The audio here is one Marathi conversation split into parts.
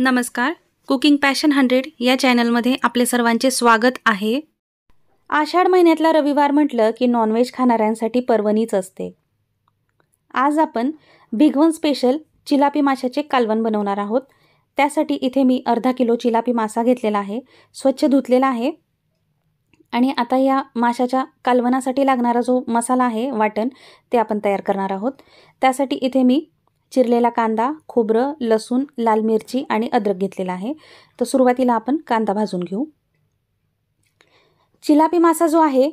नमस्कार कुकिंग पॅशन हंड्रेड या चॅनलमध्ये आपले सर्वांचे स्वागत आहे आषाढ महिन्यातला रविवार म्हटलं की नॉनव्हेज खाणाऱ्यांसाठी पर्वणीच असते आज आपण भिगवन स्पेशल चिलापी माशाचे कालवण बनवणार आहोत त्यासाठी इथे मी अर्धा किलो चिलापी मासा घेतलेला आहे स्वच्छ धुतलेला आहे आणि आता या माशाच्या कालवणासाठी लागणारा जो मसाला आहे वाटण ते आपण तयार करणार आहोत त्यासाठी इथे मी चिरलेला कांदा खोबरं लसूण लाल मिरची आणि अद्रक घेतलेला आहे तर सुरुवातीला आपण कांदा भाजून घेऊ चिलापी मासा जो आहे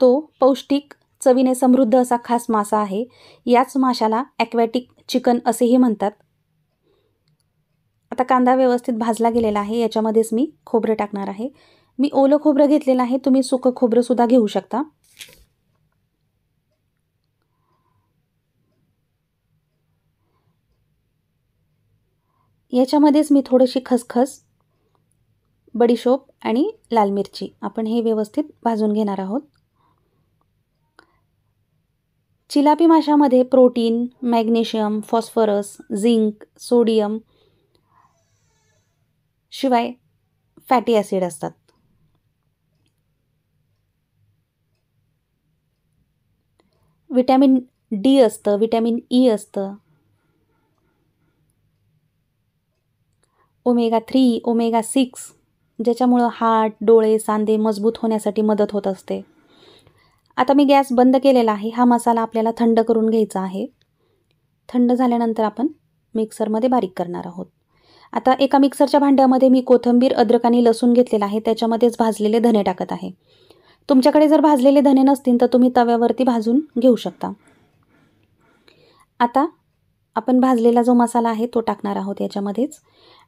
तो पौष्टिक चवीने समृद्ध असा खास मासा आहे याच माशाला ॲक्वॅटिक चिकन असेही म्हणतात आता कांदा व्यवस्थित भाजला गेलेला आहे याच्यामध्येच मी खोबरं टाकणार आहे मी ओलं खोबरं घेतलेलं आहे तुम्ही सुकं खोबरंसुद्धा घेऊ शकता याच्यामध्येच मी थोडीशी खसखस बडीशोप आणि लाल मिरची आपण हे व्यवस्थित भाजून घेणार आहोत चिलापी माशामध्ये protein magnesium phosphorus zinc sodium शिवाय फॅटी ॲसिड असतात विटॅमिन डी असतं विटॅमिन ई असतं ओमेगा थ्री ओमेगा सिक्स ज्याच्यामुळं हार्ट डोळे सांधे मजबूत होण्यासाठी मदत होत असते आता मी गॅस बंद केलेला आहे हा मसाला आपल्याला थंड करून घ्यायचा आहे थंड झाल्यानंतर आपण मिक्सरमध्ये बारीक करणार आहोत आता एका मिक्सरच्या भांड्यामध्ये मी कोथंबीर अद्रक आणि लसूण घेतलेला आहे त्याच्यामध्येच भाजलेले धने टाकत आहे तुमच्याकडे जर भाजलेले धने नसतील तर तुम्ही तव्यावरती भाजून घेऊ शकता आता आपण भाजलेला जो मसाला आहे तो टाकणार आहोत याच्यामध्येच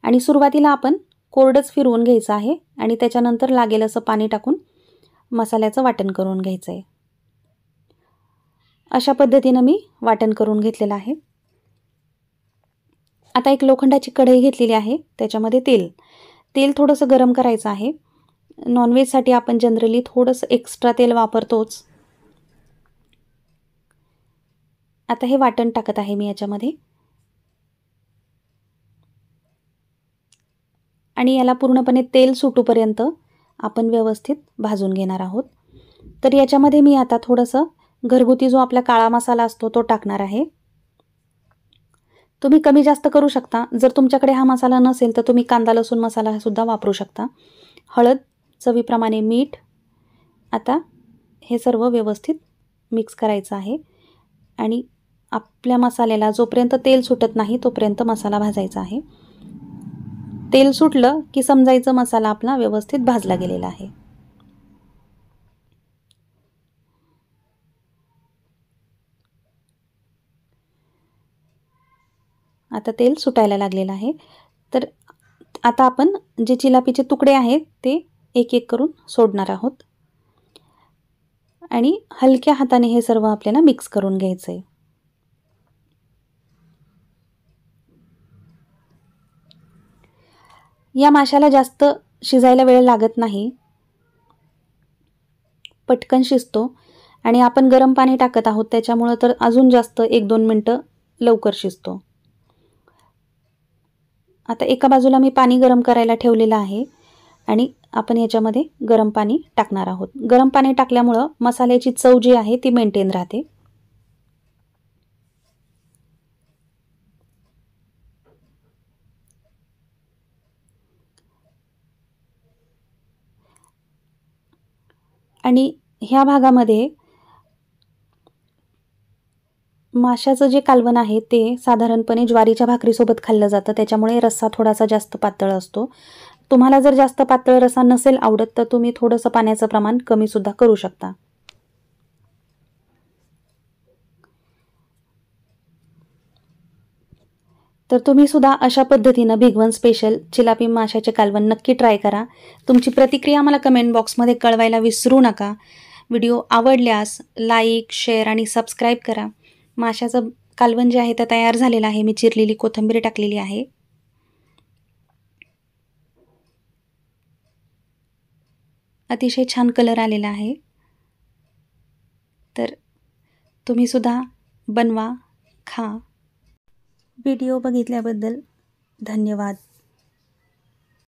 आणि सुरुवातीला आपण कोरडंच फिरवून घ्यायचं आहे आणि त्याच्यानंतर लागेल असं पाणी टाकून मसाल्याचं वाटण करून घ्यायचं आहे अशा पद्धतीनं मी वाटण करून घेतलेलं आहे आता एक लोखंडाची कढई घेतलेली आहे त्याच्यामध्ये तेल तेल थोडंसं गरम करायचं आहे नॉनव्हेजसाठी आपण जनरली थोडंसं एक्स्ट्रा तेल वापरतोच आता हे वाटण टाकत आहे मी याच्यामध्ये आणि याला पूर्णपणे तेल सुटूपर्यंत आपण व्यवस्थित भाजून घेणार आहोत तर याच्यामध्ये मी आता थोडंसं घरगुती जो आपला काळा मसाला असतो तो टाकणार आहे तुम्ही कमी जास्त करू शकता जर तुमच्याकडे हा मसाला नसेल तर तुम्ही कांदा लसूण मसाला सुद्धा वापरू शकता हळद चवीप्रमाणे मीठ आता हे सर्व व्यवस्थित मिक्स करायचं आहे आणि आपल्या मसाल्याला जोपर्यंत तेल सुटत नाही तोपर्यंत मसाला भाजायचा आहे तेल सुटलं की समजायचं मसाला आपला व्यवस्थित भाजला गेलेला आहे आता तेल सुटायला लागलेलं आहे तर आता आपण जे चिलापीचे तुकडे आहेत ते एक एक करून सोडणार आहोत आणि हलक्या हाताने हे सर्व आपल्याला मिक्स करून घ्यायचं आहे या माशाला जास्त शिजायला वेळ लागत नाही पटकन शिजतो आणि आपण गरम पाणी टाकत आहोत त्याच्यामुळं तर अजून जास्त एक दोन मिनटं लवकर शिजतो आता एका बाजूला मी पाणी गरम करायला ठेवलेलं आहे आणि आपण याच्यामध्ये गरम पाणी टाकणार आहोत गरम पाणी टाकल्यामुळं मसाल्याची चव जी आहे ती मेंटेन राहते आणि ह्या भागामध्ये माशाचं जे कालवण आहे ते साधारणपणे ज्वारीच्या भाकरीसोबत खाल्लं जातं त्याच्यामुळे रस्सा थोडासा जास्त पातळ असतो तुम्हाला जर जास्त पातळ रसा नसेल आवडत तर तुम्ही थोडंसं पाण्याचं प्रमाण कमीसुद्धा करू शकता तर तुम्ही सुद्धा अशा पद्धतीनं भिगवन स्पेशल चिलापी माशाचे कालवण नक्की ट्राय करा तुमची प्रतिक्रिया मला कमेंट बॉक्समध्ये कळवायला विसरू नका व्हिडिओ आवडल्यास लाईक शेअर आणि सबस्क्राईब करा माशाचं कालवण जे आहे ते तयार झालेलं आहे मी चिरलेली कोथिंबीर टाकलेली आहे अतिशय छान कलर आलेला आहे तर तुम्हीसुद्धा बनवा खा व्हिडिओ बघितल्याबद्दल धन्यवाद